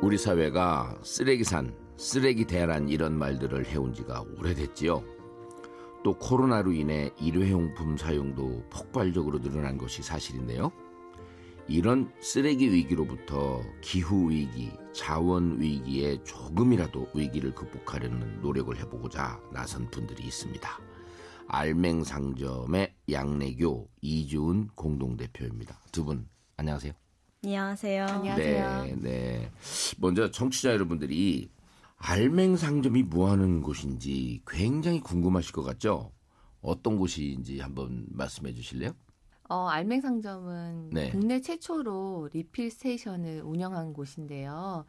우리 사회가 쓰레기산, 쓰레기대란 이런 말들을 해온 지가 오래됐지요. 또 코로나로 인해 일회용품 사용도 폭발적으로 늘어난 것이 사실인데요. 이런 쓰레기 위기로부터 기후 위기, 자원 위기에 조금이라도 위기를 극복하려는 노력을 해보고자 나선 분들이 있습니다. 알맹상점의 양내교 이주은 공동대표입니다. 두 분 안녕하세요. 안녕하세요. 안녕하세요. 네, 네. 먼저 청취자 여러분들이 알맹상점이 뭐 하는 곳인지 굉장히 궁금하실 것 같죠? 어떤 곳인지 한번 말씀해 주실래요? 어, 알맹상점은 네. 국내 최초로 리필 스테이션을 운영한 곳인데요.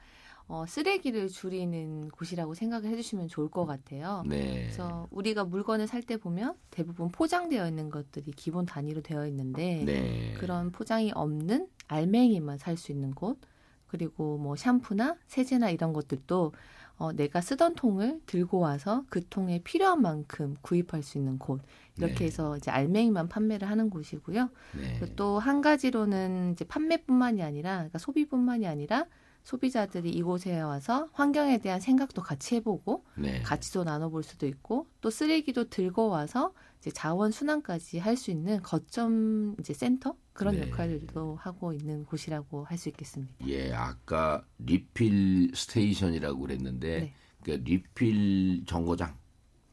어, 쓰레기를 줄이는 곳이라고 생각을 해주시면 좋을 것 같아요. 네. 그래서 우리가 물건을 살 때 보면 대부분 포장되어 있는 것들이 기본 단위로 되어 있는데 네. 그런 포장이 없는 알맹이만 살 수 있는 곳 그리고 뭐 샴푸나 세제나 이런 것들도 어, 내가 쓰던 통을 들고 와서 그 통에 필요한 만큼 구입할 수 있는 곳 이렇게 네. 해서 이제 알맹이만 판매를 하는 곳이고요. 네. 또한 가지로는 이제 판매뿐만이 아니라 그러니까 소비뿐만이 아니라 소비자들이 이곳에 와서 환경에 대한 생각도 같이 해보고 네. 가치도 나눠볼 수도 있고 또 쓰레기도 들고 와서 이제 자원 순환까지 할 수 있는 거점 이제 센터 그런 네. 역할도 하고 있는 곳이라고 할 수 있겠습니다. 예, 아까 리필 스테이션이라고 그랬는데 네. 그 리필 정거장.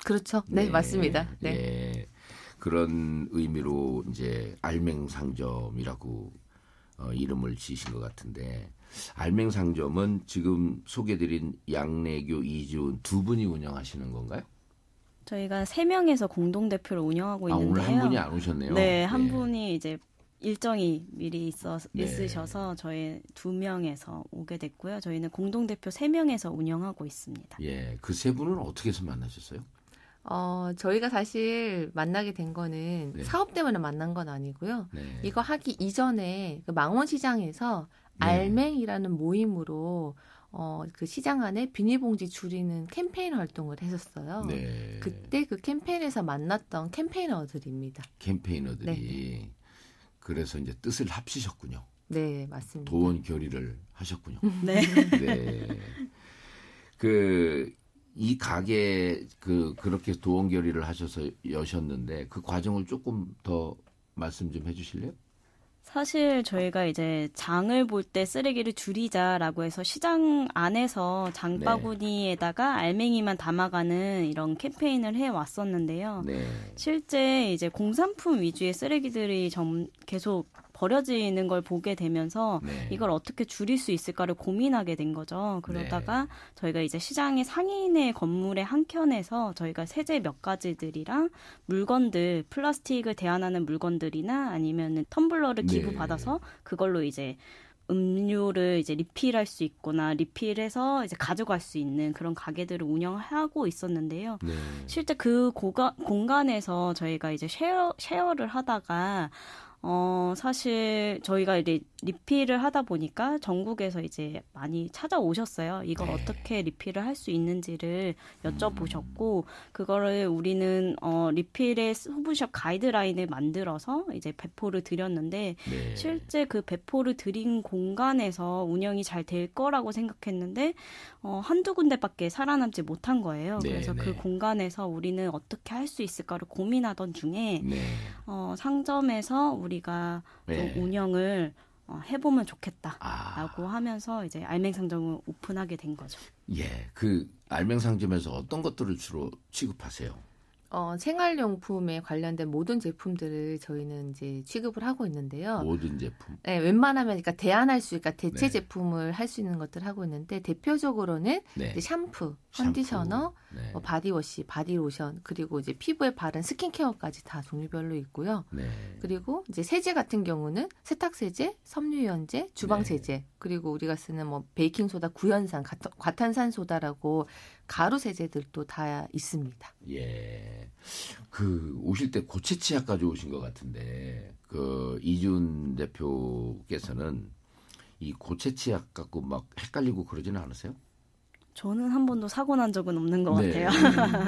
그렇죠. 네, 네, 맞습니다. 네. 예, 그런 의미로 이제 알맹상점이라고 어, 이름을 지신 것 같은데 알맹상점은 지금 소개드린 양내교 이지훈 두 분이 운영하시는 건가요? 저희가 세 명에서 공동 대표를 운영하고 아, 있는데요. 오늘 한 분이 안 오셨네요. 네, 네. 한 네. 분이 이제 일정이 미리 있어 네. 있으셔서 저희 두 명에서 오게 됐고요. 저희는 공동 대표 세 명에서 운영하고 있습니다. 예, 그 세 분은 어떻게 해서 만나셨어요? 어, 저희가 사실 만나게 된 거는 네. 사업 때문에 만난 건 아니고요. 네. 이거 하기 이전에 그 망원시장에서 네. 알맹이라는 모임으로 어, 그 시장 안에 비닐봉지 줄이는 캠페인 활동을 했었어요. 네. 그때 그 캠페인에서 만났던 캠페이너들입니다. 캠페이너들이 네. 그래서 이제 뜻을 합치셨군요. 네, 맞습니다. 도원 결의를 하셨군요. 네. 네. 그이 가게 그 그렇게 도원 결의를 하셔서 여셨는데 그 과정을 조금 더 말씀 좀 해주실래요? 사실 저희가 이제 장을 볼 때 쓰레기를 줄이자라고 해서 시장 안에서 장바구니에다가 네. 알맹이만 담아가는 이런 캠페인을 해 왔었는데요. 네. 실제 이제 공산품 위주의 쓰레기들이 점, 계속 버려지는 걸 보게 되면서 네. 이걸 어떻게 줄일 수 있을까를 고민하게 된 거죠. 그러다가 네. 저희가 이제 시장의 상인의 건물의 한 켠에서 저희가 세제 몇 가지들이랑 물건들 플라스틱을 대안하는 물건들이나 아니면 은 텀블러를 네. 기부 받아서 그걸로 이제 음료를 이제 리필할 수 있거나 리필해서 이제 가져갈 수 있는 그런 가게들을 운영하고 있었는데요. 네. 실제 그 고가, 공간에서 저희가 이제 쉐어, 쉐어를 하다가 어, 사실 저희가 이제 리필을 하다 보니까 전국에서 이제 많이 찾아오셨어요. 이걸 네. 어떻게 리필을 할 수 있는지를 여쭤보셨고, 음. 그거를 우리는 어, 리필의 소분샵 가이드라인을 만들어서 이제 배포를 드렸는데, 네. 실제 그 배포를 드린 공간에서 운영이 잘 될 거라고 생각했는데, 어, 한두 군데밖에 살아남지 못한 거예요. 네, 그래서 그 네. 공간에서 우리는 어떻게 할 수 있을까를 고민하던 중에, 네. 어, 상점에서 우리가 네. 좀 운영을 어, 해보면 좋겠다라고 아. 하면서 이제 알맹상점을 오픈하게 된 거죠. 예, 그 알맹상점에서 어떤 것들을 주로 취급하세요? 어, 생활용품에 관련된 모든 제품들을 저희는 이제 취급을 하고 있는데요. 모든 제품. 네, 웬만하면 그러니까 대안할 수, 그러니까 대체 네. 제품을 할 수 있는 것들 하고 있는데 대표적으로는 네. 샴푸, 컨디셔너, 네. 뭐 바디워시, 바디로션, 그리고 이제 피부에 바른 스킨케어까지 다 종류별로 있고요. 네. 그리고 이제 세제 같은 경우는 세탁세제, 섬유유연제, 주방세제, 네. 그리고 우리가 쓰는 뭐 베이킹 소다, 구연산, 과탄산소다라고 가루 세제들도 다 있습니다. 예. 그 오실 때 고체 치약 가져오신 것 같은데 그 이준 대표께서는 이 고체 치약 갖고 막 헷갈리고 그러지는 않으세요? 저는 한 번도 사고 난 적은 없는 것 네. 같아요.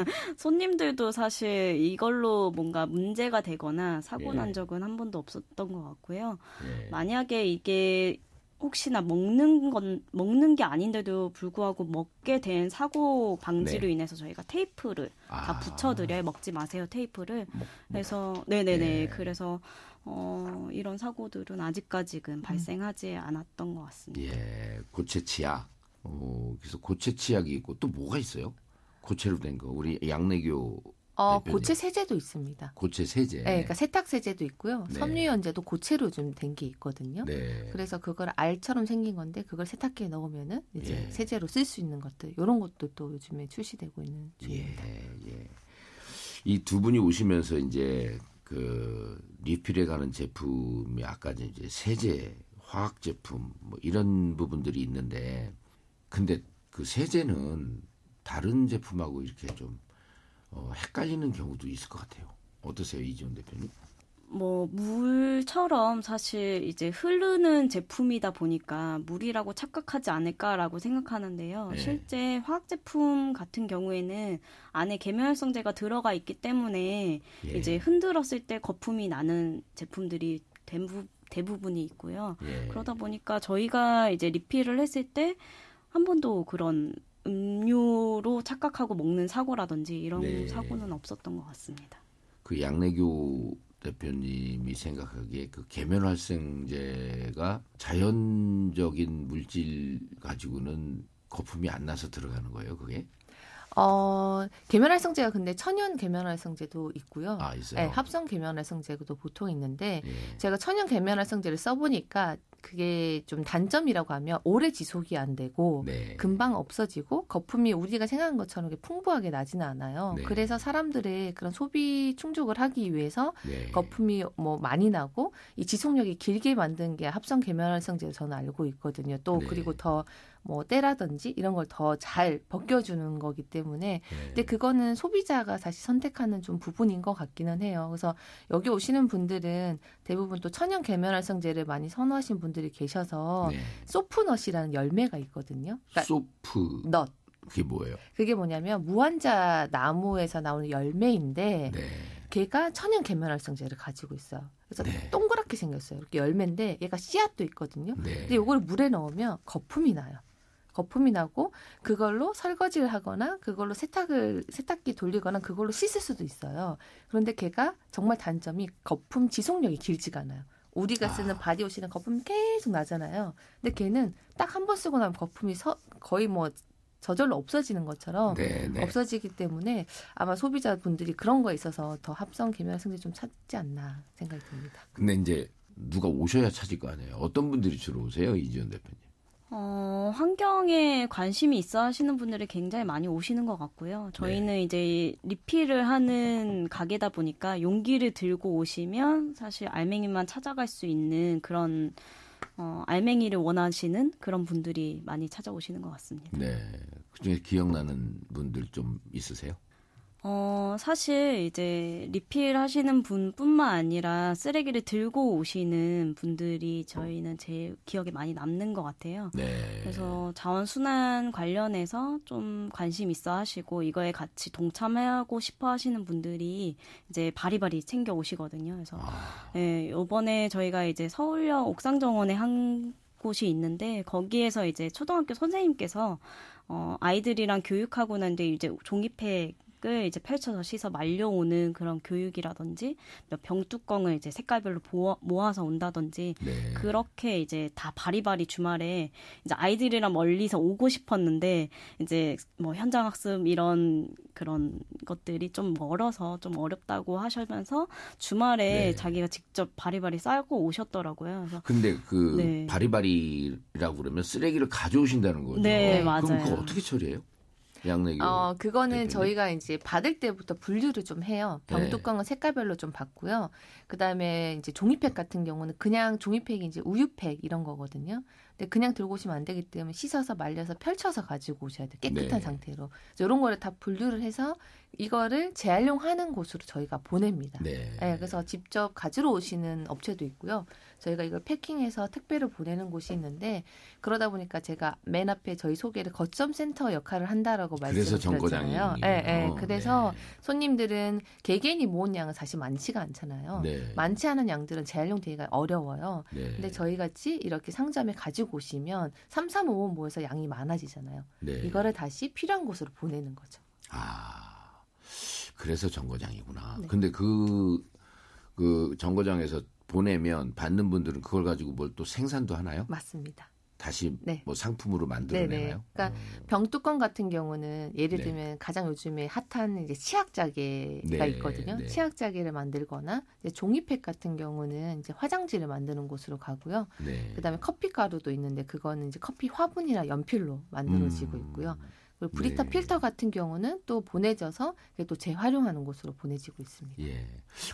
음. 손님들도 사실 이걸로 뭔가 문제가 되거나 사고 예. 난 적은 한 번도 없었던 것 같고요. 예. 만약에 이게 혹시나 먹는 건 먹는 게 아닌데도 불구하고 먹게 된 사고 방지로 네. 인해서 저희가 테이프를 아. 다 붙여드려요. 먹지 마세요 테이프를. 뭐, 그래서 네네네. 네, 네. 네. 그래서 어, 이런 사고들은 아직까지는 음. 발생하지 않았던 것 같습니다. 예, 고체 치약. 어, 그래서 고체 치약이 있고 또 뭐가 있어요? 고체로 된 거. 우리 양내교 어, 네, 네, 고체 네. 세제도 있습니다. 고체 세제. 네, 그러니까 세탁 세제도 있고요. 네. 섬유연제도 고체로 좀 된 게 있거든요. 네. 그래서 그걸 알처럼 생긴 건데 그걸 세탁기에 넣으면은 이제 예. 세제로 쓸 수 있는 것들 이런 것도 또 요즘에 출시되고 있는 중입니다. 예, 예. 이 두 분이 오시면서 이제 그 리필에 가는 제품이 아까 이제 세제, 화학 제품 뭐 이런 부분들이 있는데 근데 그 세제는 다른 제품하고 이렇게 좀 어, 헷갈리는 경우도 있을 것 같아요. 어떠세요, 이지원 대표님? 뭐 물처럼 사실 이제 흐르는 제품이다 보니까 물이라고 착각하지 않을까라고 생각하는데요. 네. 실제 화학 제품 같은 경우에는 안에 계면활성제가 들어가 있기 때문에 예. 이제 흔들었을 때 거품이 나는 제품들이 대부, 대부분이 있고요. 예. 그러다 보니까 저희가 이제 리필을 했을 때 한 번도 그런 음료로 착각하고 먹는 사고라든지 이런 네. 사고는 없었던 것 같습니다. 그 양래교 대표님이 생각하기에 그 계면활성제가 자연적인 물질 가지고는 거품이 안 나서 들어가는 거예요, 그게? 어, 계면활성제가 근데 천연 계면활성제도 있고요. 아, 있어요. 네, 합성 계면활성제도 보통 있는데 예. 제가 천연 계면활성제를 써보니까 그게 좀 단점이라고 하면 오래 지속이 안 되고 네. 금방 없어지고 거품이 우리가 생각한 것처럼 풍부하게 나지는 않아요. 네. 그래서 사람들의 그런 소비 충족을 하기 위해서 네. 거품이 뭐 많이 나고 이 지속력이 길게 만든 게 합성 계면활성제 저는 알고 있거든요. 또 네. 그리고 더뭐 때라든지 이런 걸 더 잘 벗겨주는 거기 때문에 네. 근데 그거는 소비자가 사실 선택하는 좀 부분인 것 같기는 해요. 그래서 여기 오시는 분들은 대부분 또 천연 계면활성제를 많이 선호하신 분들이 계셔서 네. 소프넛이라는 열매가 있거든요. 그러니까 소프넛 그게 뭐예요? 그게 뭐냐면 무한자 나무에서 나오는 열매인데 네. 걔가 천연 계면활성제를 가지고 있어요. 그래서 네. 동그랗게 생겼어요. 이렇게 열매인데 얘가 씨앗도 있거든요. 네. 근데 요걸 물에 넣으면 거품이 나요. 거품이 나고 그걸로 설거지를 하거나 그걸로 세탁을 세탁기 돌리거나 그걸로 씻을 수도 있어요. 그런데 걔가 정말 단점이 거품 지속력이 길지가 않아요. 우리가 아. 쓰는 아. 바디오시는 거품 계속 나잖아요. 근데 걔는 딱 한 번 쓰고 나면 거품이 서, 거의 뭐 저절로 없어지는 것처럼 네네. 네. 없어지기 때문에 아마 소비자분들이 그런 거에 있어서 더 합성 계면활성제 좀 찾지 않나 생각이 듭니다. 근데 이제 누가 오셔야 찾을 거 아니에요. 어떤 분들이 주로 오세요, 이지연 대표님? 어, 환경에 관심이 있어 하시는 분들이 굉장히 많이 오시는 것 같고요. 저희는 네. 이제 리필을 하는 가게다 보니까 용기를 들고 오시면 사실 알맹이만 찾아갈 수 있는 그런 어, 알맹이를 원하시는 그런 분들이 많이 찾아오시는 것 같습니다. 네. 그중에 기억나는 분들 좀 있으세요? 어, 사실 이제 리필 하시는 분뿐만 아니라 쓰레기를 들고 오시는 분들이 저희는 제일 기억에 많이 남는 것 같아요. 네. 그래서 자원 순환 관련해서 좀 관심 있어 하시고 이거에 같이 동참하고 싶어 하시는 분들이 이제 바리바리 챙겨 오시거든요. 그래서 아. 네, 요번에 저희가 이제 서울역 옥상정원에 한 곳이 있는데 거기에서 이제 초등학교 선생님께서 어, 아이들이랑 교육하고 난 뒤에 이제 종이팩 을 이제 펼쳐서 씻어 말려오는 그런 교육이라든지 뭐 병뚜껑을 이제 색깔별로 모아, 서 온다든지 네. 그렇게 이제 다 바리바리 주말에 이제 아이들이랑 멀리서 오고 싶었는데 이제 뭐 현장 학습 이런 그런 것들이 좀 멀어서 좀 어렵다고 하시면서 주말에 네. 자기가 직접 바리바리 싸고 오셨더라고요. 그래서 근데 그 네. 바리바리라고 그러면 쓰레기를 가져오신다는 거죠. 네, 맞아요. 그럼 그거 어떻게 처리해요? 양내기. 어, 그거는 대 저희가 이제 받을 때부터 분류를 좀 해요. 네. 병뚜껑은 네. 색깔별로 좀 받고요. 그다음에 이제 종이팩 같은 경우는 그냥 종이팩이 이제 우유팩 이런 거거든요. 근데 그냥 들고 오시면 안 되기 때문에 씻어서 말려서 펼쳐서 가지고 오셔야 돼요. 깨끗한 네. 상태로. 그 이런 거를 다 분류를 해서 이거를 재활용하는 곳으로 저희가 보냅니다. 네. 네. 그래서 직접 가지러 오시는 업체도 있고요. 저희가 이걸 패킹해서 택배로 보내는 곳이 있는데 그러다 보니까 제가 맨 앞에 저희 소개를 거점 센터 역할을 한다라고 말씀드렸잖아요. 예, 예. 어, 그래서 네. 손님들은 개개인이 모은 양은 사실 많지가 않잖아요. 네. 많지 않은 양들은 재활용 되기가 어려워요. 네. 근데 저희 같이 이렇게 상점에 가지고 오시면 삼삼오오 모여서 양이 많아지잖아요. 네. 이거를 다시 필요한 곳으로 보내는 거죠. 아, 그래서 정거장이구나. 근데 그, 그 정거장에서 보내면 받는 분들은 그걸 가지고 뭘 또 생산도 하나요? 맞습니다. 다시 네. 뭐 상품으로 만들어내나요? 네, 네. 그러니까 음. 병뚜껑 같은 경우는 예를 네. 들면 네. 가장 요즘에 핫한 이제 치약자개가 네. 있거든요. 치약자개를 만들거나 종이팩 같은 경우는 이제 화장지를 만드는 곳으로 가고요. 그다음에 커피 가루도 있는데 그거는 이제 커피 화분이나 연필로 만들어지고 음. 있고요. 그리고 브리타 네. 필터 같은 경우는 또 보내져서 또 재활용하는 곳으로 보내지고 있습니다. 예.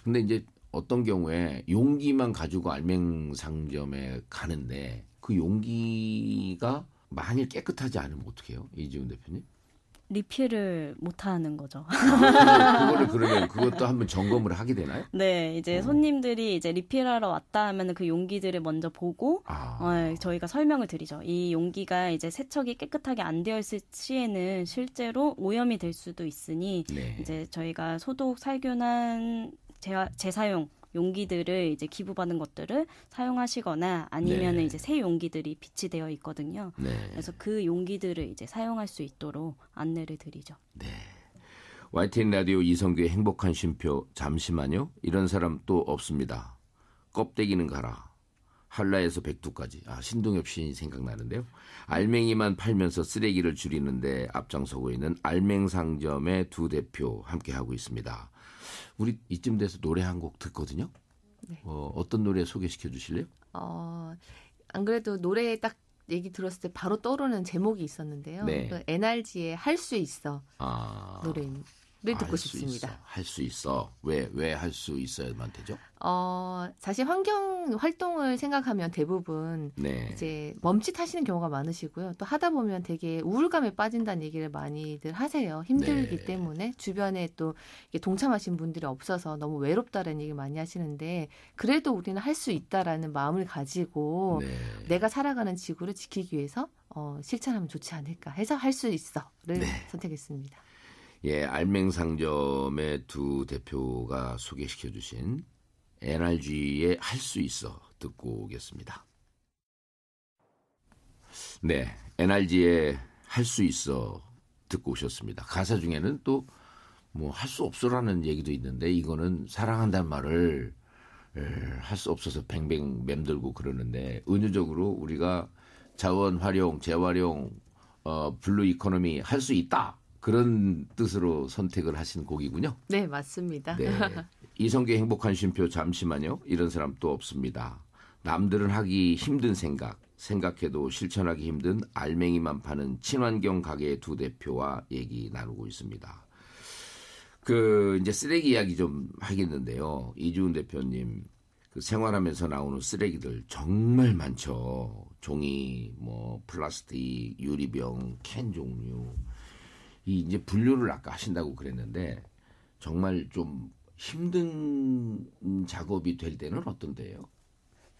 근데 이제 어떤 경우에 용기만 가지고 알맹상점에 가는데 그 용기가 만일 깨끗하지 않으면 어떡해요? 이지훈 대표님? 리필을 못 하는 거죠. 아, 그거를 그러면 그것도 한번 점검을 하게 되나요? 네, 이제 어. 손님들이 이제 리필하러 왔다 하면 그 용기들을 먼저 보고 아. 어, 저희가 설명을 드리죠. 이 용기가 이제 세척이 깨끗하게 안 되어 있을 시에는 실제로 오염이 될 수도 있으니 네. 이제 저희가 소독 살균한 재, 재사용 용기들을 이제 기부받은 것들을 사용하시거나 아니면 네. 이제 새 용기들이 비치되어 있거든요. 네. 그래서 그 용기들을 이제 사용할 수 있도록 안내를 드리죠. 네. YTN 라디오 이성규의 행복한 쉼표 잠시만요. 이런 사람 또 없습니다. 껍데기는 가라. 한라에서 백두까지. 아, 신동엽 시인이 생각나는데요. 알맹이만 팔면서 쓰레기를 줄이는데 앞장서고 있는 알맹상점의 두 대표 함께하고 있습니다. 우리 이쯤 돼서 노래 한 곡 듣거든요. 네. 어, 어떤 노래 소개시켜 주실래요? 어, 안 그래도 노래딱 얘기 들었을 때 바로 떠오르는 제목이 있었는데요. 네. 그 NRG의 할 수 있어 아... 노래입니다. 를 네, 듣고 싶습니다. 할 수 있어. 왜 왜 할 수 있어야만 되죠? 어, 사실 환경 활동을 생각하면 대부분 네. 이제 멈칫하시는 경우가 많으시고요. 또 하다 보면 되게 우울감에 빠진다는 얘기를 많이들 하세요. 힘들기 네. 때문에 주변에 또 동참하신 분들이 없어서 너무 외롭다라는 얘기를 많이 하시는데 그래도 우리는 할 수 있다라는 마음을 가지고 네. 내가 살아가는 지구를 지키기 위해서 어, 실천하면 좋지 않을까 해서 할 수 있어를 네. 선택했습니다. 예, 알맹상점의 두 대표가 소개시켜 주신 NRG의 할 수 있어 듣고 오겠습니다. 네, NRG의 할 수 있어 듣고 오셨습니다. 가사 중에는 또 뭐 할 수 없어라는 얘기도 있는데 이거는 사랑한다는 말을 할 수 없어서 뱅뱅 맴돌고 그러는데 은유적으로 우리가 자원 활용, 재활용, 어, 블루 이코노미 할 수 있다. 그런 뜻으로 선택을 하신 곡이군요. 네, 맞습니다. 네. 이성계 행복한 쉼표 잠시만요. 이런 사람 또 없습니다. 남들은 하기 힘든 생각, 생각해도 실천하기 힘든 알맹이만 파는 친환경 가게의 두 대표와 얘기 나누고 있습니다. 그 이제 쓰레기 이야기 좀 하겠는데요. 이주은 대표님 그 생활하면서 나오는 쓰레기들 정말 많죠. 종이, 뭐 플라스틱, 유리병, 캔 종류. 이 이제 분류를 아까 하신다고 그랬는데 정말 좀 힘든 작업이 될 때는 어떤데요?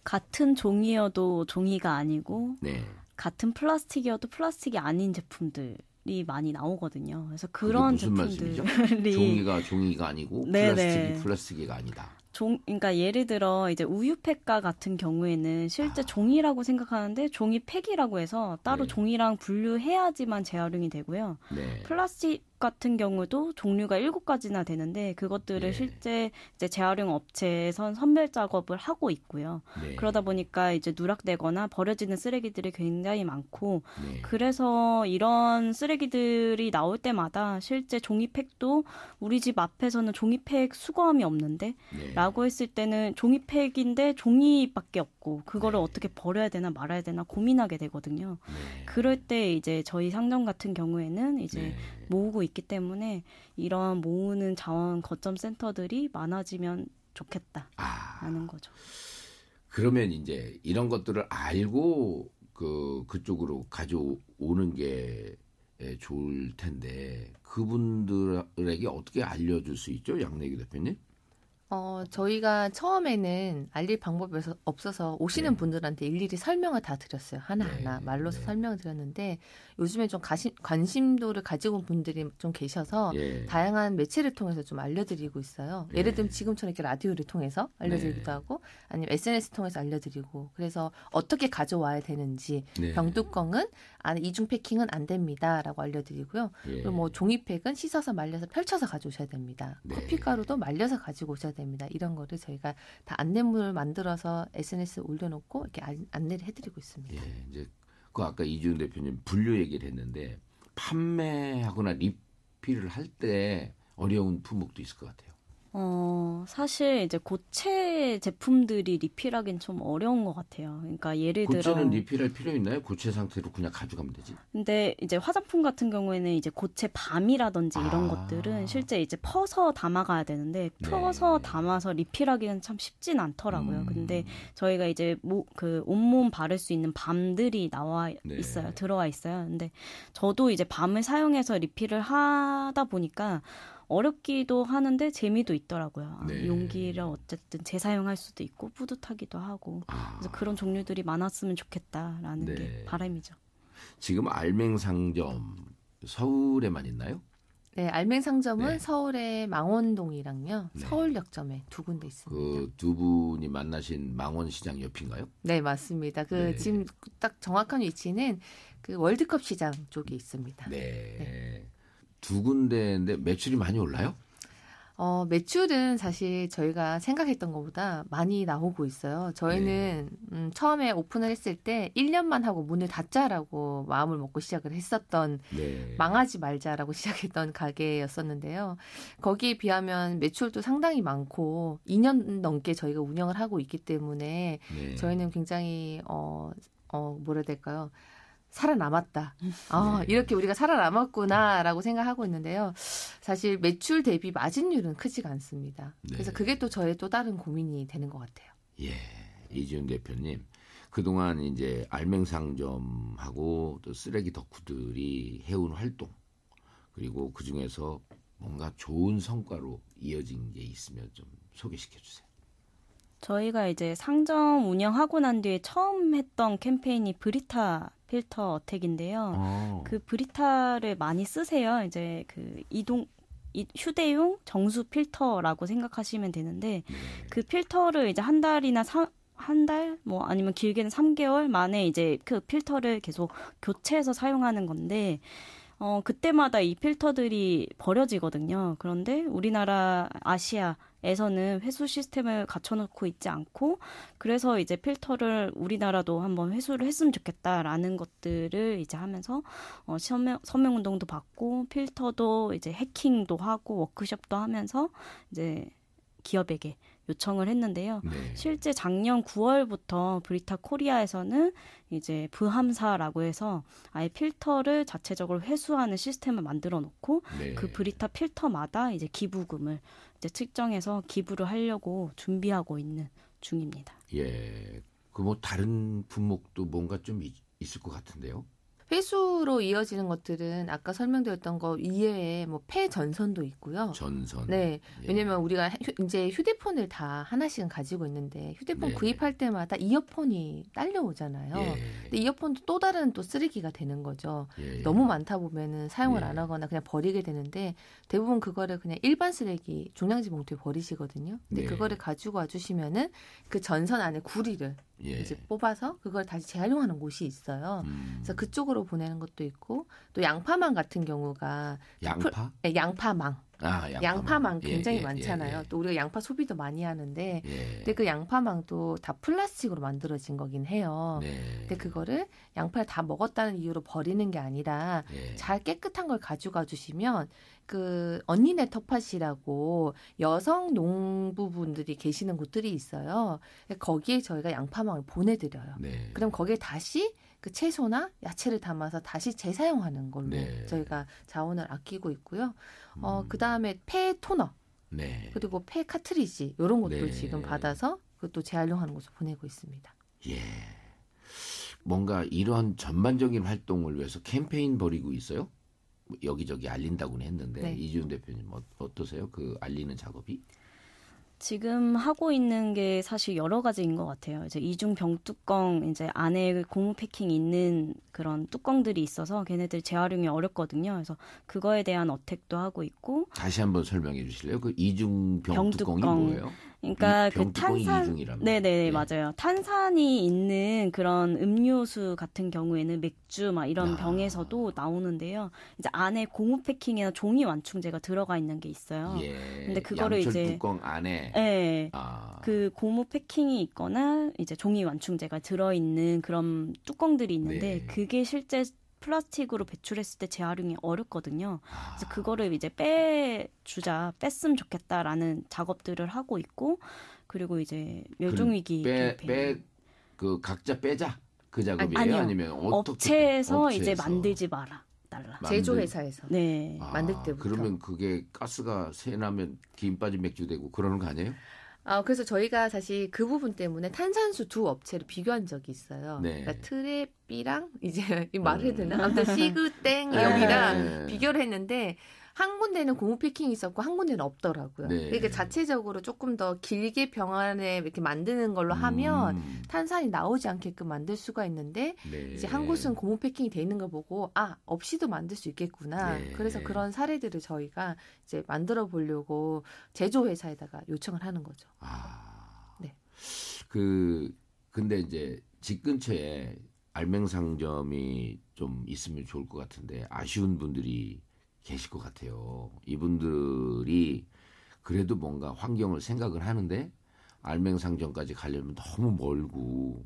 같은 종이여도 종이가 아니고 네. 같은 플라스틱이어도 플라스틱이 아닌 제품들 이 많이 나오거든요. 그래서 그런 제품들이 종이가 종이가 아니고 네, 네. 플라스틱이 플라스틱이 아니다. 종, 그러니까 예를 들어 이제 우유팩과 같은 경우에는 실제 아. 종이라고 생각하는데 종이 팩이라고 해서 따로 네. 종이랑 분류해야지만 재활용이 되고요. 네. 플라스틱 같은 경우도 종류가 일곱 가지나 되는데 그것들을 예. 실제 이제 재활용 업체에선 선별 작업을 하고 있고요. 네. 그러다 보니까 이제 누락되거나 버려지는 쓰레기들이 굉장히 많고 네. 그래서 이런 쓰레기들이 나올 때마다 실제 종이팩도 우리 집 앞에서는 종이팩 수거함이 없는데 네. 라고 했을 때는 종이팩인데 종이밖에 없고 그거를 네. 어떻게 버려야 되나 말아야 되나 고민하게 되거든요. 네. 그럴 때 이제 저희 상점 같은 경우에는 이제 모으고 있기 때문에 이러한 모으는 자원 거점 센터들이 많아지면 좋겠다라는 아, 거죠. 그러면 이제 이런 것들을 알고 그 그쪽으로 가져오는 게 예, 좋을 텐데 그분들에게 어떻게 알려줄 수 있죠, 양내기 대표님? 어, 저희가 처음에는 알릴 방법이 없어서 오시는 네. 분들한테 일일이 설명을 다 드렸어요. 하나하나. 네. 말로서 네. 설명을 드렸는데 요즘에 좀 가시, 관심도를 가지고 온 분들이 좀 계셔서 예. 다양한 매체를 통해서 좀 알려드리고 있어요. 네. 예를 들면 지금처럼 이렇게 라디오를 통해서 알려드리기도 네. 하고 아니면 SNS 통해서 알려드리고 그래서 어떻게 가져와야 되는지 네. 병뚜껑은 안에 이중 패킹은 안 됩니다라고 알려드리고요. 예. 그리고 뭐 종이팩은 씻어서 말려서 펼쳐서 가져오셔야 됩니다. 네. 커피가루도 말려서 가지고 오셔야 됩니다. 이런 거를 저희가 다 안내문을 만들어서 SNS에 올려놓고 이렇게 안, 내를 해드리고 있습니다. 예. 이제 그 아까 이준 대표님 분류 얘기를 했는데 판매하거나 리필을 할 때 어려운 품목도 있을 것 같아요. 어, 사실 이제 고체 제품들이 리필하기는 좀 어려운 것 같아요. 그러니까 예를 들어 고체는 리필할 필요 있나요? 고체 상태로 그냥 가져가면 되지. 근데 이제 화장품 같은 경우에는 이제 고체 밤이라든지 이런 아. 것들은 실제 이제 퍼서 담아가야 되는데 퍼서 네. 담아서 리필하기는 참 쉽진 않더라고요. 음. 근데 저희가 이제 뭐, 그 온몸 바를 수 있는 밤들이 나와 네. 있어요. 들어와 있어요. 근데 저도 이제 밤을 사용해서 리필을 하다 보니까 어렵기도 하는데 재미도 있더라고요. 아, 네. 용기를 어쨌든 재사용할 수도 있고 뿌듯하기도 하고 아. 그래서 그런 종류들이 많았으면 좋겠다라는 네. 게 바람이죠. 지금 알맹상점 서울에만 있나요? 네, 알맹상점은 네. 서울의 망원동이랑요, 네. 서울역점에 두 군데 있습니다. 그두 분이 만나신 망원시장 옆인가요? 네, 맞습니다. 그 네. 지금 딱 정확한 위치는 그 월드컵 시장 쪽에 있습니다. 네. 네. 두 군데인데 매출이 많이 올라요? 어, 매출은 사실 저희가 생각했던 것보다 많이 나오고 있어요. 저희는 네. 음, 처음에 오픈을 했을 때 1년만 하고 문을 닫자라고 마음을 먹고 시작을 했었던 네. 망하지 말자라고 시작했던 가게였었는데요. 거기에 비하면 매출도 상당히 많고 2년 넘게 저희가 운영을 하고 있기 때문에 네. 저희는 굉장히 어, 어, 뭐라 해야 될까요? 살아남았다. 아, 네. 이렇게 우리가 살아남았구나라고 생각하고 있는데요. 사실 매출 대비 마진율은 크지가 않습니다. 네. 그래서 그게 또 저의 또 다른 고민이 되는 것 같아요. 예. 이지훈 대표님. 그동안 이제 알맹상점하고 또 쓰레기 덕후들이 해온 활동 그리고 그중에서 뭔가 좋은 성과로 이어진 게 있으면 좀 소개시켜 주세요. 저희가 이제 상점 운영하고 난 뒤에 처음 했던 캠페인이 브리타 필터 어택인데요. 오. 아. 그 브리타를 많이 쓰세요. 이제 그 이동 휴대용 정수 필터라고 생각하시면 되는데 네. 그 필터를 이제 한 달이나 사, 한 달, 뭐 아니면 길게는 3개월 만에 이제 그 필터를 계속 교체해서 사용하는 건데, 어, 그때마다 이 필터들이 버려지거든요. 그런데 우리나라 아시아 에서는 회수 시스템을 갖춰놓고 있지 않고 그래서 이제 필터를 우리나라도 한번 회수를 했으면 좋겠다라는 것들을 이제 하면서 어, 서명, 서명 운동도 받고 필터도 이제 해킹도 하고 워크숍도 하면서 이제 기업에게 요청을 했는데요. 네. 실제 작년 9월부터 브리타 코리아에서는 이제 부함사라고 해서 아예 필터를 자체적으로 회수하는 시스템을 만들어 놓고 네. 그 브리타 필터마다 이제 기부금을 이제 측정해서 기부를 하려고 준비하고 있는 중입니다. 예. 그 뭐 다른 품목도 뭔가 좀 있, 있을 것 같은데요. 회수로 이어지는 것들은 아까 설명드렸던 거 이외에 뭐 폐전선도 있고요. 전선. 네. 예. 왜냐면 우리가 휴, 이제 휴대폰을 다 하나씩은 가지고 있는데 휴대폰 네. 구입할 때마다 이어폰이 딸려오잖아요. 예. 근데 이어폰도 또 다른 또 쓰레기가 되는 거죠. 예. 너무 많다 보면은 사용을 예. 안 하거나 그냥 버리게 되는데 대부분 그거를 그냥 일반 쓰레기 종량제 봉투에 버리시거든요. 근데 네. 그거를 가지고 와주시면은 그 전선 안에 구리를 예. 이제 뽑아서 그걸 다시 재활용하는 곳이 있어요. 음. 그래서 그쪽으로 보내는 것도 있고 또 양파망 같은 경우가 그 양파? 네, 양파망. 아, 양파망. 굉장히 예, 예, 예, 많잖아요. 예, 또 우리가 양파 소비도 많이 하는데, 예. 근데 그 양파망도 다 플라스틱으로 만들어진 거긴 해요. 네. 근데 그거를 양파를 다 먹었다는 이유로 버리는 게 아니라 예. 잘 깨끗한 걸 가져가 주시면 그 언니네 텃밭이라고 여성 농부분들이 계시는 곳들이 있어요. 거기에 저희가 양파망을 보내드려요. 네. 그럼 거기에 다시 그 채소나 야채를 담아서 다시 재사용하는 걸로 네. 저희가 자원을 아끼고 있고요. 어, 음. 그다음에 폐 토너. 네. 그리고 폐 카트리지 이런 것도 네. 지금 받아서 그것도 재활용하는 곳으로 보내고 있습니다. 예. 뭔가 이런 전반적인 활동을 위해서 캠페인 벌이고 있어요? 뭐 여기저기 알린다고는 했는데 네. 이지훈 대표님 어, 어떠세요? 그 알리는 작업이? 지금 하고 있는 게 사실 여러 가지인 것 같아요. 이제 이중 병뚜껑 이제 안에 고무 패킹 있는 그런 뚜껑들이 있어서 걔네들 재활용이 어렵거든요. 그래서 그거에 대한 어택도 하고 있고 다시 한번 설명해 주실래요? 그 이중 병뚜껑이 병 뭐예요? 그러니까 그 탄산 네네 네. 네 예. 맞아요. 탄산이 있는 그런 음료수 같은 경우에는 맥주 막 이런 야. 병에서도 나오는데요. 이제 안에 고무 패킹이나 종이 완충제가 들어가 있는 게 있어요. 예. 근데 그거를 이제 뚜껑 안에 네. 아. 그 고무 패킹이 있거나 이제 종이 완충제가 들어 있는 그런 뚜껑들이 있는데 네. 그게 실제 플라스틱으로 배출했을 때 재활용이 어렵거든요. 그래서 아. 그거를 이제 빼주자, 뺐으면 좋겠다라는 작업들을 하고 있고 그리고 이제 그 멸종 위기 빼그 각자 빼자 그 작업이에요? 아니, 면 업체에서, 업체에서, 이제 만들지 마라. 달라. 제조회사에서 네. 아, 만들 때부터. 그러면 그게 가스가 새나면 김 빠진 맥주 되고 그러는 거 아니에요? 아, 그래서 저희가 사실 그 부분 때문에 탄산수 두 업체를 비교한 적이 있어요. 네. 그러니까 트랩이랑 이제 이 말해야 음. 되나? 아무튼 시그땡 네. 여기랑 네. 비교를 했는데 한 군데는 고무 패킹이 있었고 한 군데는 없더라고요. 네. 그러니까 자체적으로 조금 더 길게 병안에 이렇게 만드는 걸로 음. 하면 음. 탄산이 나오지 않게끔 만들 수가 있는데 네. 이제 한 곳은 고무 패킹이 돼 있는 걸 보고 아 없이도 만들 수 있겠구나. 네. 그래서 그런 사례들을 저희가 이제 만들어 보려고 제조 회사에다가 요청을 하는 거죠. 아. 네. 그 근데 이제 집 근처에 알맹 상점이 좀 있으면 좋을 것 같은데 아쉬운 분들이 계실 것 같아요. 이분들이 그래도 뭔가 환경을 생각을 하는데 알맹상전까지 가려면 너무 멀고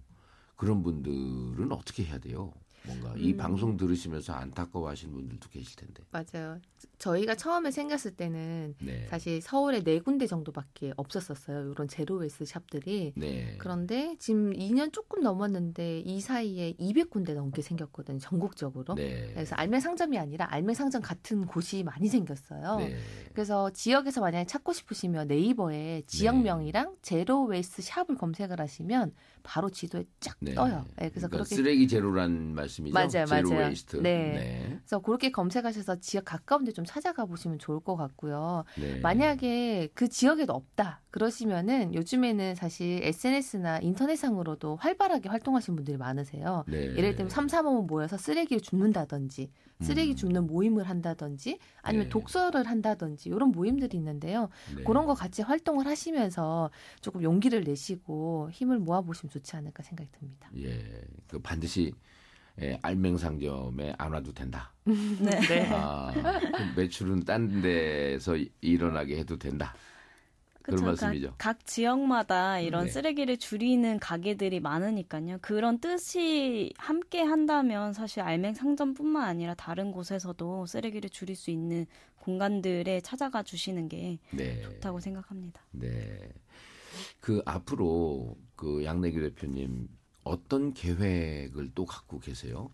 그런 분들은 어떻게 해야 돼요? 뭔가 이 음. 방송 들으시면서 안타까워하시는 분들도 계실 텐데. 맞아요. 저희가 처음에 생겼을 때는 네. 사실 서울에 네 군데 정도밖에 없었었어요. 이런 제로웨이스 샵들이. 네. 그런데 지금 2년 조금 넘었는데 이 사이에 200군데 넘게 생겼거든요. 전국적으로. 네. 그래서 알맹 상점이 아니라 알맹 상점 같은 곳이 많이 생겼어요. 네. 그래서 지역에서 만약에 찾고 싶으시면 네이버에 지역명이랑 네. 제로웨이스 샵을 검색을 하시면 바로 지도에 쫙 네. 떠요. 그래서 그러니까 그렇게 쓰레기 제로라는 말씀. 말씀이죠. 맞아요, 제로 맞아요. 웨이스트. 네. 네. 그래서 그렇게 검색하셔서 지역 가까운데 좀 찾아가 보시면 좋을 것 같고요. 네. 만약에 그 지역에도 없다 그러시면은 요즘에는 사실 SNS나 인터넷상으로도 활발하게 활동하시는 분들이 많으세요. 네. 예를 들면 삼삼오오 모여서 쓰레기를 줍는다든지 쓰레기 음. 줍는 모임을 한다든지 아니면 네. 독서를 한다든지 이런 모임들이 있는데요. 네. 그런 거 같이 활동을 하시면서 조금 용기를 내시고 힘을 모아보시면 좋지 않을까 생각이 듭니다. 예, 그 반드시 예, 알맹상점에 안 와도 된다. 네. 네. 아, 매출은 딴 데서 일어나게 해도 된다. 그런 그러니까 말씀이죠. 각 지역마다 이런 네. 쓰레기를 줄이는 가게들이 많으니까요. 그런 뜻이 함께 한다면 사실 알맹 상점뿐만 아니라 다른 곳에서도 쓰레기를 줄일 수 있는 공간들에 찾아가 주시는 게 네. 좋다고 생각합니다. 네. 그 앞으로 그 양내기 대표님 어떤 계획을 또 갖고 계세요?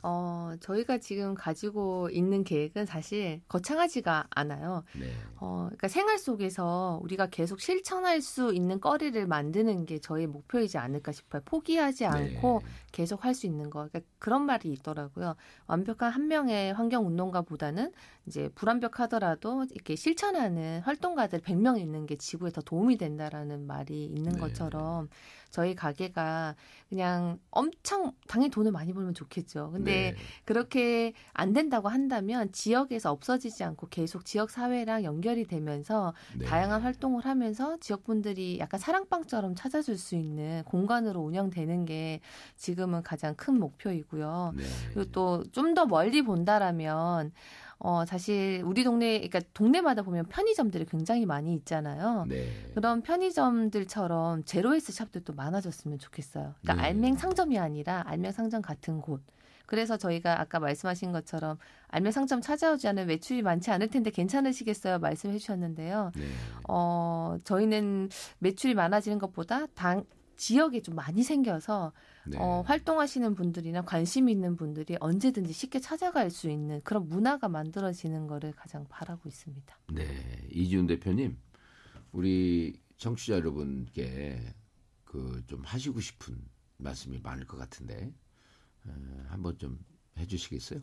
어, 저희가 지금 가지고 있는 계획은 사실 거창하지가 않아요. 네. 어, 그러니까 생활 속에서 우리가 계속 실천할 수 있는 거리를 만드는 게 저희 목표이지 않을까 싶어요. 포기하지 네. 않고 네. 계속 할 수 있는 거. 그러니까 그런 말이 있더라고요. 완벽한 한 명의 환경 운동가보다는 이제 불완벽하더라도 이렇게 실천하는 활동가들 100명 있는 게 지구에 더 도움이 된다라는 말이 있는 네. 것처럼 저희 가게가 그냥 엄청 당연히 돈을 많이 벌면 좋겠죠. 근데 네. 그렇게 안 된다고 한다면 지역에서 없어지지 않고 계속 지역 사회랑 연결이 되면서 네. 다양한 활동을 하면서 지역 분들이 약간 사랑방처럼 찾아줄 수 있는 공간으로 운영되는 게 지금은 가장 큰 목표이고요. 네. 그리고 또 좀 더 멀리 본다라면 어 사실 우리 동네 그러니까 동네마다 보면 편의점들이 굉장히 많이 있잖아요. 네. 그런 편의점들처럼 제로에스 샵들도 많아졌으면 좋겠어요. 그러니까 네. 알맹 상점이 아니라 알맹 상점 같은 곳. 그래서 저희가 아까 말씀하신 것처럼 알맹 상점 찾아오지 않은 매출이 많지 않을 텐데 괜찮으시겠어요? 말씀해 주셨는데요. 네. 어, 저희는 매출이 많아지는 것보다 당, 지역에 좀 많이 생겨서 네. 어, 활동하시는 분들이나 관심 있는 분들이 언제든지 쉽게 찾아갈 수 있는 그런 문화가 만들어지는 거를 가장 바라고 있습니다. 네, 이지훈 대표님, 우리 청취자 여러분께 그 좀 하시고 싶은 말씀이 많을 것 같은데 어, 한번 좀 해주시겠어요?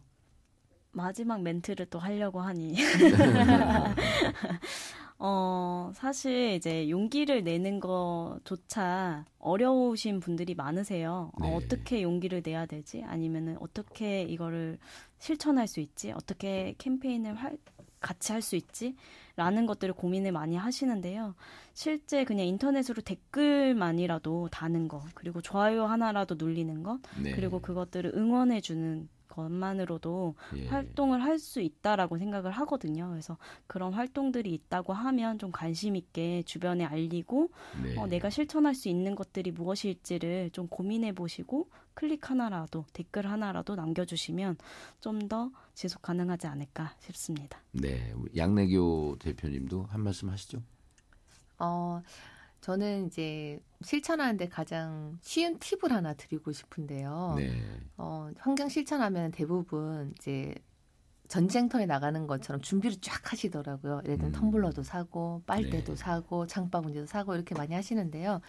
마지막 멘트를 또 하려고 하니 어, 사실 이제 용기를 내는 것조차 어려우신 분들이 많으세요. 어, 네. 어, 어떻게 용기를 내야 되지? 아니면은 어떻게 이거를 실천할 수 있지? 어떻게 캠페인을 할, 같이 할 수 있지? 라는 것들을 고민을 많이 하시는데요. 실제 그냥 인터넷으로 댓글만이라도 다는 거, 그리고 좋아요 하나라도 눌리는 것, 네. 그리고 그것들을 응원해주는 것만으로도 예. 활동을 할 수 있다라고 생각을 하거든요. 그래서 그런 활동들이 있다고 하면 좀 관심 있게 주변에 알리고 네. 어, 내가 실천할 수 있는 것들이 무엇일지를 좀 고민해 보시고 클릭 하나라도 댓글 하나라도 남겨주시면 좀 더 지속 가능하지 않을까 싶습니다. 네, 양내교 대표님도 한 말씀 하시죠. 어. 저는 이제 실천하는데 가장 쉬운 팁을 하나 드리고 싶은데요. 네. 어, 환경 실천하면 대부분 이제 전쟁터에 나가는 것처럼 준비를 쫙 하시더라고요. 예를 들면 음. 텀블러도 사고, 빨대도 네. 사고, 창바구니도 사고 이렇게 많이 하시는데요.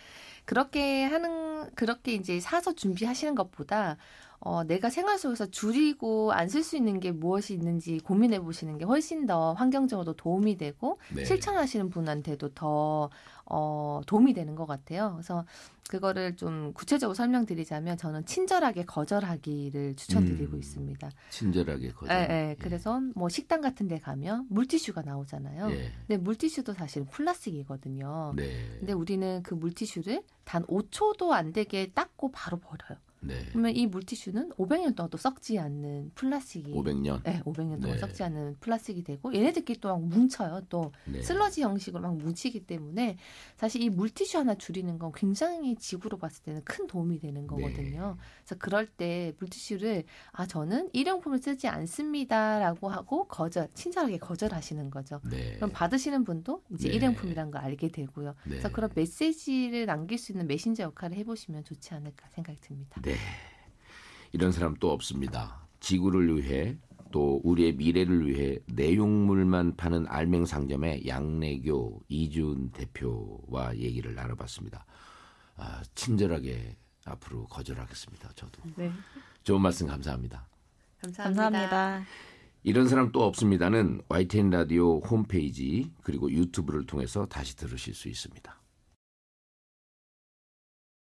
그렇게 하는 그렇게 이제 사서 준비하시는 것보다 어, 내가 생활 속에서 줄이고 안 쓸 수 있는 게 무엇이 있는지 고민해 보시는 게 훨씬 더 환경적으로도 도움이 되고 네. 실천하시는 분한테도 더 어, 도움이 되는 것 같아요. 그래서 그거를 좀 구체적으로 설명드리자면 저는 친절하게 거절하기를 추천드리고 음, 있습니다. 친절하게 거절. 에, 예, 에, 예. 예. 그래서 뭐 식당 같은 데 가면 물티슈가 나오잖아요. 예. 근데 물티슈도 사실은 플라스틱이거든요. 네. 근데 우리는 그 물티슈를 단 5초도 안 되게 닦고 바로 버려요. 네. 그러면 이 물티슈는 500년 동안도 썩지 않는 플라스틱이 500년. 네, 500년 동안 네. 썩지 않는 플라스틱이 되고 얘네들끼리 또막 뭉쳐요. 또 네. 슬러지 형식으로 막 뭉치기 때문에 사실 이 물티슈 하나 줄이는 건 굉장히 지구로 봤을 때는 큰 도움이 되는 네. 거거든요. 그래서 그럴 때 물티슈를 아 저는 일회용품을 쓰지 않습니다라고 하고 거절 친절하게 거절하시는 거죠. 네. 그럼 받으시는 분도 이제 네. 일회용품이란 걸 알게 되고요. 그래서 그런 메시지를 남길 수 있는 메신저 역할을 해보시면 좋지 않을까 생각이 듭니다. 네. 이런 사람 또 없습니다. 지구를 위해 또 우리의 미래를 위해 내용물만 파는 알맹 상점의 양내교 이준 대표와 얘기를 나눠봤습니다. 아, 친절하게 앞으로 거절하겠습니다. 저도 네. 좋은 말씀 감사합니다. 감사합니다. 감사합니다. 이런 사람 또 없습니다는 YTN 라디오 홈페이지 그리고 유튜브를 통해서 다시 들으실 수 있습니다.